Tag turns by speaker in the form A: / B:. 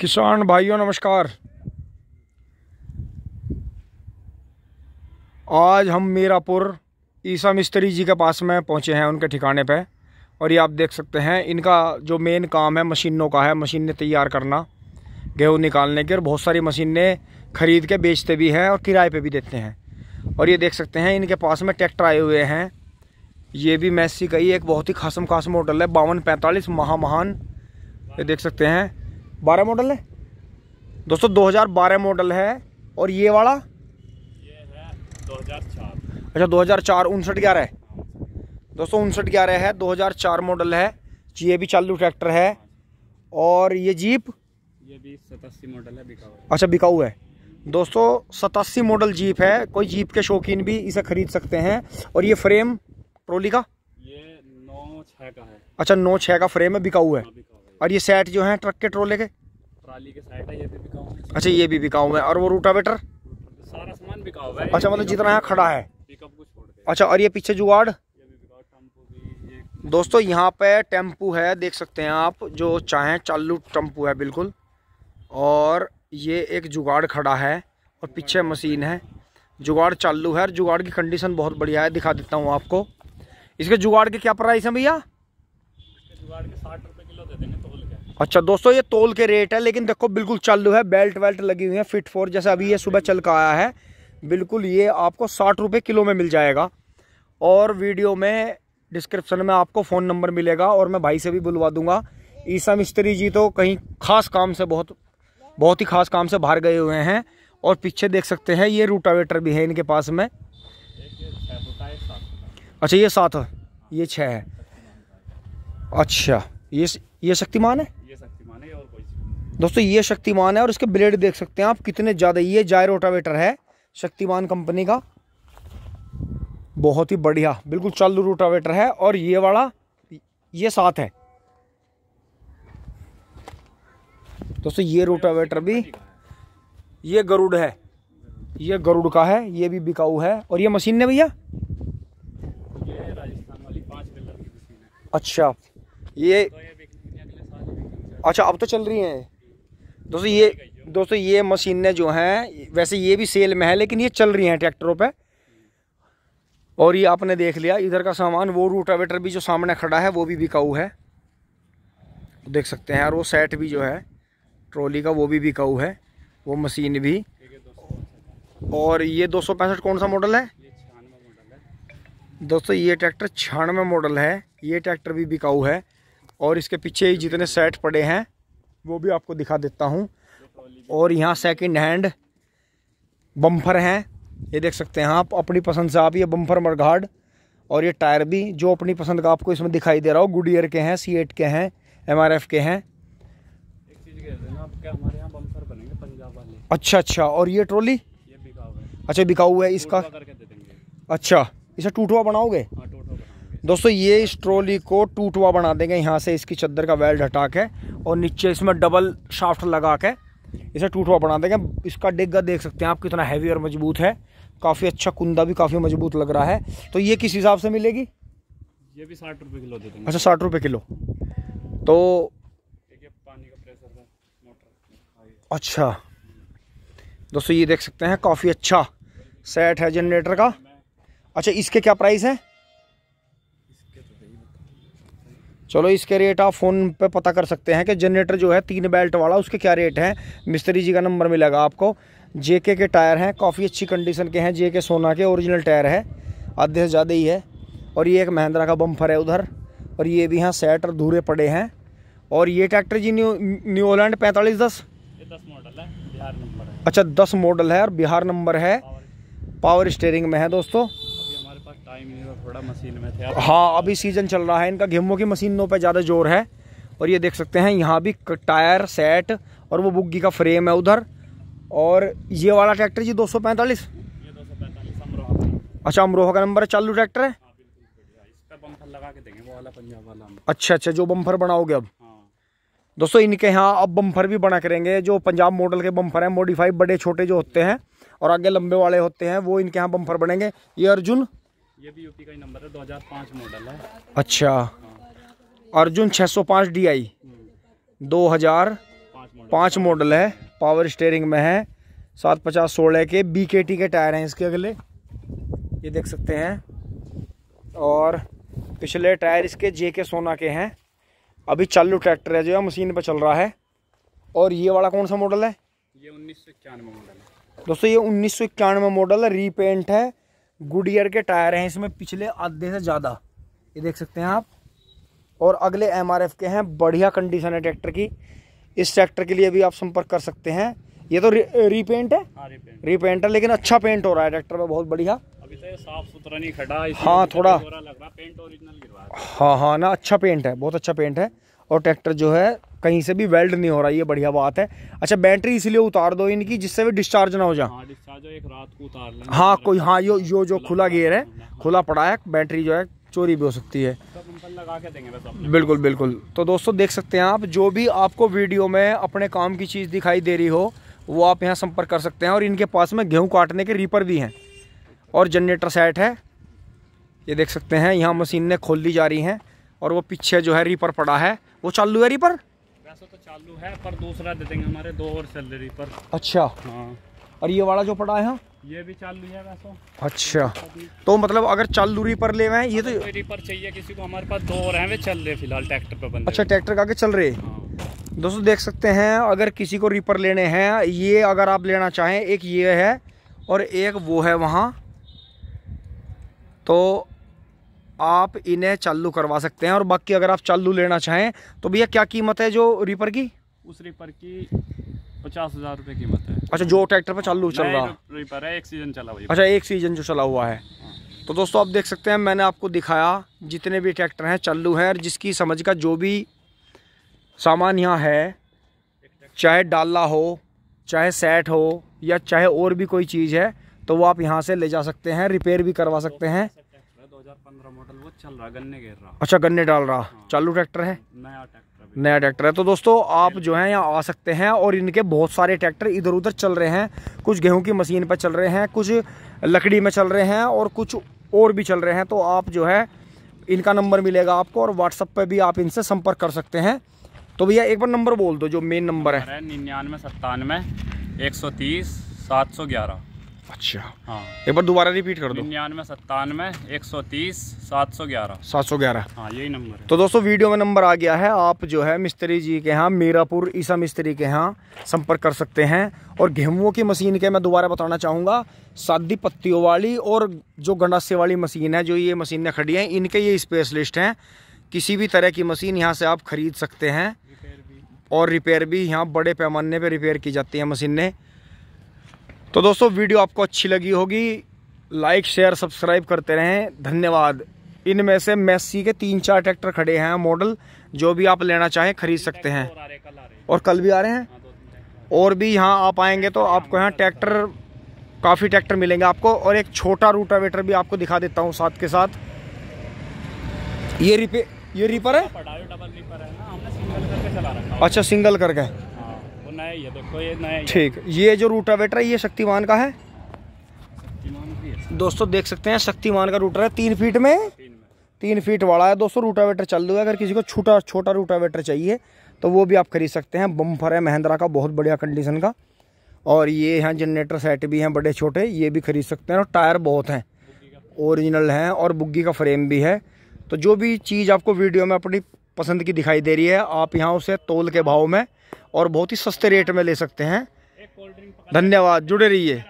A: किसान भाइयों नमस्कार आज हम मीरापुर ईसा मिस्त्री जी के पास में पहुंचे हैं उनके ठिकाने पे और ये आप देख सकते हैं इनका जो मेन काम है मशीनों का है मशीनें तैयार करना गेहूँ निकालने के और बहुत सारी मशीनें ख़रीद के बेचते भी हैं और किराए पे भी देते हैं और ये देख सकते हैं इनके पास में ट्रैक्टर आए हुए हैं ये भी मैसी का ही एक बहुत ही खासम खास मॉडल है बावन पैंतालीस महा महान ये देख सकते हैं बारह मॉडल है दोस्तों 2012 मॉडल है और ये वाला ये है 2004 अच्छा 2004 उनसठ ग्यारह है दोस्तों उनसठ ग्यारह है 2004 मॉडल है ये भी चालू ट्रैक्टर है और ये जीप ये भी सतासी मॉडल है बिकाऊ अच्छा बिकाऊ है दोस्तों सतासी मॉडल जीप है कोई जीप के शौकीन भी इसे खरीद सकते हैं और ये फ्रेम ट्रोली का ये नौ छः का है अच्छा नौ छः का फ्रेम है बिकाऊ है हाँ, और ये सेट जो है ट्रक के ट्रोले के ट्राली के सेट है ये भी बिकाऊ अच्छा ये भी बिकाऊ है और वो रूटावेटर सारा सामान बिकाऊ है अच्छा मतलब जितना यहाँ खड़ा है अच्छा और ये पीछे जुगाड़ दोस्तों यहाँ पे टेम्पू है देख सकते हैं आप जो चाहे चालू टेम्पू है बिल्कुल और ये एक जुगाड़ खड़ा है और पीछे मशीन है जुगाड़ चालू है और जुगाड़ की कंडीशन बहुत बढ़िया है दिखा देता हूँ आपको इसके जुगाड़ के क्या प्राइस है भैया जुगाड़ के साठ किलो दे देंगे तो अच्छा दोस्तों ये तोल के रेट है लेकिन देखो बिल्कुल चालू है बेल्ट वेल्ट लगी हुई है फिट फोर जैसे अभी ये सुबह चल का आया है बिल्कुल ये आपको साठ रुपये किलो में मिल जाएगा और वीडियो में डिस्क्रिप्शन में आपको फ़ोन नंबर मिलेगा और मैं भाई से भी बुलवा दूंगा ईसा मिस्त्री जी तो कहीं खास काम से बहुत बहुत ही खास काम से बाहर गए हुए हैं और पीछे देख सकते हैं ये रूटावेटर भी है इनके पास में अच्छा ये सात ये छः है अच्छा ये ये शक्तिमान है दोस्तों ये शक्तिमान है और इसके ब्लेड देख सकते हैं आप कितने ज़्यादा ये जाय रोटावेटर है शक्तिमान कंपनी का बहुत ही बढ़िया बिल्कुल चालू रोटावेटर है और ये वाला ये साथ है दोस्तों ये रोटावेटर भी ये गरुड़ है ये गरुड़ का है ये भी बिकाऊ है और ये मशीन ने भैया अच्छा ये अच्छा अब तो चल रही है दोस्तों ये दोस्तों ये मशीनें जो हैं वैसे ये भी सेल में है लेकिन ये चल रही हैं ट्रैक्टरों पे और ये आपने देख लिया इधर का सामान वो रूटावेटर भी जो सामने खड़ा है वो भी बिकाऊ है देख सकते हैं और वो सेट भी जो है ट्रॉली का वो भी बिकाऊ है वो मशीन भी और ये दो कौन सा मॉडल है दोस्तों ये ट्रैक्टर छियानवे मॉडल है ये ट्रैक्टर भी बिकाऊ है और इसके पीछे जितने सेट पड़े हैं वो भी आपको दिखा देता हूँ और यहाँ सेकंड हैंड बम्फर हैं ये देख सकते हैं आप अपनी पसंद से आप ये बम्फर मरघाट और ये टायर भी जो अपनी पसंद का आपको इसमें दिखाई दे रहा हो गुडियर के हैं सी के हैं एम आर एफ के हैं अच्छा अच्छा और ये ट्रॉली अच्छा बिकाऊ है इसका अच्छा इसे टूटवा बनाओगे हाँ, दोस्तों ये इस ट्रॉली को टूटवा बना देंगे यहाँ से इसकी चद्दर का वेल्ड हटा के और नीचे इसमें डबल शाफ्ट लगा के इसे टूटवा बना देंगे इसका डिग्गा देख सकते हैं आप कितना हैवी और मजबूत है काफ़ी अच्छा कुंदा भी काफ़ी मजबूत लग रहा है तो ये किस हिसाब से मिलेगी ये भी साठ रुपये किलो दे अच्छा साठ रुपये किलो तो पानी का अच्छा दोस्तों ये देख सकते हैं काफ़ी अच्छा सेट है जनरेटर का अच्छा इसके क्या प्राइस है चलो इसके रेट आप फ़ोन पे पता कर सकते हैं कि जनरेटर जो है तीन बेल्ट वाला उसके क्या रेट हैं मिस्त्री जी का नंबर मिलेगा आपको जेके के टायर हैं काफ़ी अच्छी कंडीशन के हैं जेके सोना के ओरिजिनल टायर है आधे से ज़्यादा ही है और ये एक महिंद्रा का बम्फर है उधर और ये भी यहाँ सेट और धूरे पड़े हैं और ये ट्रैक्टर जी न्यू न्यू ओलैंड पैंतालीस दस दस मॉडल है बिहार नंबर है अच्छा दस मॉडल है और बिहार नंबर है पावर स्टेयरिंग में है दोस्तों हाँ अभी सीजन चल रहा है इनका गेहूँ की मशीनों पर ज़्यादा जोर है और ये देख सकते हैं यहाँ भी टायर सेट और वो बुग्गी का फ्रेम है उधर और ये वाला ट्रैक्टर जी दो सौ पैंतालीस अच्छा अमरोहा का नंबर है चालू ट्रैक्टर है हाँ, अच्छा अच्छा जो बम्फर बनाओगे अब हाँ। दोस्तों इनके यहाँ अब बम्फर भी बना करेंगे जो पंजाब मॉडल के बम्फर हैं मॉडिफाई बड़े छोटे जो होते हैं और आगे लंबे वाले होते हैं वो इनके यहाँ बम्फर बनेंगे ये अर्जुन ये भी यूपी का ही नंबर है 2005 मॉडल है अच्छा अर्जुन 605 हजार पाँच मॉडल हम्म। है पावर स्टेयरिंग में है सात पचास सोलह के टी के टायर हैं इसके अगले ये देख सकते हैं और पिछले टायर इसके जे के सोना के हैं अभी चालू ट्रैक्टर है जो है मशीन पर चल रहा है और ये वाला कौन सा मॉडल है ये उन्नीस सौ इक्यानवे मॉडल है दोस्तों ये उन्नीस सौ इक्यानवे मॉडल है रीपेंट है गुडियर के टायर हैं इसमें पिछले आधे से ज़्यादा ये देख सकते हैं आप और अगले एम के हैं बढ़िया कंडीशन है ट्रैक्टर की इस ट्रैक्टर के लिए भी आप संपर्क कर सकते हैं ये तो री, रीपेंट है हाँ, रीपेंट।, है लेकिन अच्छा पेंट हो रहा है ट्रैक्टर में बहुत बढ़िया तो साफ सुथरा नहीं खड़ा हाँ थोड़ा लग रहा पेंट ओरिजिनल हाँ हाँ ना अच्छा पेंट है बहुत अच्छा पेंट है और ट्रैक्टर जो है कहीं से भी वेल्ड नहीं हो रहा ये बढ़िया बात है अच्छा बैटरी इसलिए उतार दो इनकी जिससे भी डिस्चार्ज ना हो जाए हाँ, हाँ, कोई हाँ यो यो जो खुला गेयर है खुला पड़ा है बैटरी जो है चोरी भी हो सकती है बिल्कुल बिल्कुल तो दोस्तों देख सकते हैं आप जो भी आपको वीडियो में अपने काम की चीज़ दिखाई दे रही हो वो आप यहाँ संपर्क कर सकते हैं और इनके पास में गेहूँ काटने के रीपर भी हैं और जनरेटर सेट है ये देख सकते हैं यहाँ मशीनें खोल ली जा रही हैं और वो पीछे जो है रीपर पड़ा है वो चालू है रीपर वैसे तो चालू है पर दूसरा दे देंगे हमारे दो और सैलरी पर अच्छा हाँ और ये वाला जो पड़ा है ये भी चालू है वैसे अच्छा तो मतलब अगर चालू दूरी ले हुए ये तो पर चाहिए किसी को हमारे पास दो और हैं वे चल रहे फिलहाल ट्रैक्टर पर अच्छा ट्रैक्टर का चल रहे हाँ। दोस्तों देख सकते हैं अगर किसी को रीपर लेने हैं ये अगर आप लेना चाहें एक ये है और एक वो है वहाँ तो आप इन्हें चालू करवा सकते हैं और बाकी अगर आप चालू लेना चाहें तो भैया क्या कीमत है जो रीपर की उस रीपर की पचास हज़ार रुपये कीमत है अच्छा जो ट्रैक्टर पर चालू चल रहा रिपर है एक सीजन चला हुआ अच्छा एक सीजन जो चला हुआ है तो दोस्तों आप देख सकते हैं मैंने आपको दिखाया जितने भी ट्रैक्टर हैं चालू हैं और जिसकी समझ का जो भी सामान यहाँ है चाहे डाला हो चाहे सेट हो या चाहे और भी कोई चीज़ है तो वो आप यहाँ से ले जा सकते हैं रिपेयर भी करवा सकते हैं 2015 मॉडल वो चल रहा गन्ने गिर रहा अच्छा गन्ने डाल रहा हाँ। चालू ट्रैक्टर है नया ट्रैक्टर नया ट्रैक्टर है तो दोस्तों आप जो है यहाँ आ सकते हैं और इनके बहुत सारे ट्रैक्टर इधर उधर चल रहे हैं कुछ गेहूं की मशीन पर चल रहे हैं कुछ लकड़ी में चल रहे हैं और कुछ और भी चल रहे हैं तो आप जो है इनका नंबर मिलेगा आपको और व्हाट्सअप पर भी आप इनसे संपर्क कर सकते हैं तो भैया एक बार नंबर बोल दो जो मेन नंबर है निन्यानवे सत्तानवे एक सौ तीस सात सौ ग्यारह अच्छा हाँ एक बार दोबारा रिपीट कर दो निन्यानवे सत्तानवे एक सौ तीस सात सौ ग्यारह सात सौ ग्यारह हाँ यही नंबर तो दोस्तों वीडियो में नंबर आ गया है आप जो है मिस्त्री जी के यहाँ मीरापुर ईसा मिस्त्री के यहाँ संपर्क कर सकते हैं और गेहूँ की मशीन के मैं दोबारा बताना चाहूँगा सादी पत्तियों वाली और जो गंडासे वाली मशीन है जो ये मशीनें खड़ी हैं इनके ये स्पेशलिस्ट हैं किसी भी तरह की मशीन यहाँ से आप खरीद सकते हैं और रिपेयर भी यहाँ बड़े पैमाने पर रिपेयर की जाती है मशीनें तो दोस्तों वीडियो आपको अच्छी लगी होगी लाइक शेयर सब्सक्राइब करते रहें धन्यवाद इनमें से मेसी के तीन चार ट्रैक्टर खड़े हैं मॉडल जो भी आप लेना चाहें खरीद सकते हैं और कल भी आ रहे हैं और भी यहाँ आप आएंगे तो आपको यहाँ ट्रैक्टर काफ़ी ट्रैक्टर मिलेंगे आपको और एक छोटा रूटावेटर भी आपको दिखा देता हूँ साथ के साथ ये रिपे ये रिपर है, है अच्छा सिंगल करके ये देखो ये नया ठीक ये जो रूटावेटर है ये शक्तिमान का है दोस्तों देख सकते हैं शक्तिमान का रूटर है तीन फीट में तीन फीट वाला है दोस्तों रूटावेटर चल रहा अगर किसी को छोटा छोटा रूटावेटर चाहिए तो वो भी आप खरीद सकते हैं बम्फर है महिंद्रा का बहुत बढ़िया कंडीशन का और ये हैं जनरेटर सेट भी हैं बड़े छोटे ये भी खरीद सकते हैं और टायर बहुत हैं ओरिजिनल हैं और बुग्गी का फ्रेम भी है तो जो भी चीज़ आपको वीडियो में अपनी पसंद की दिखाई दे रही है आप यहाँ उसे तोल के भाव में और बहुत ही सस्ते रेट में ले सकते हैं धन्यवाद जुड़े रहिए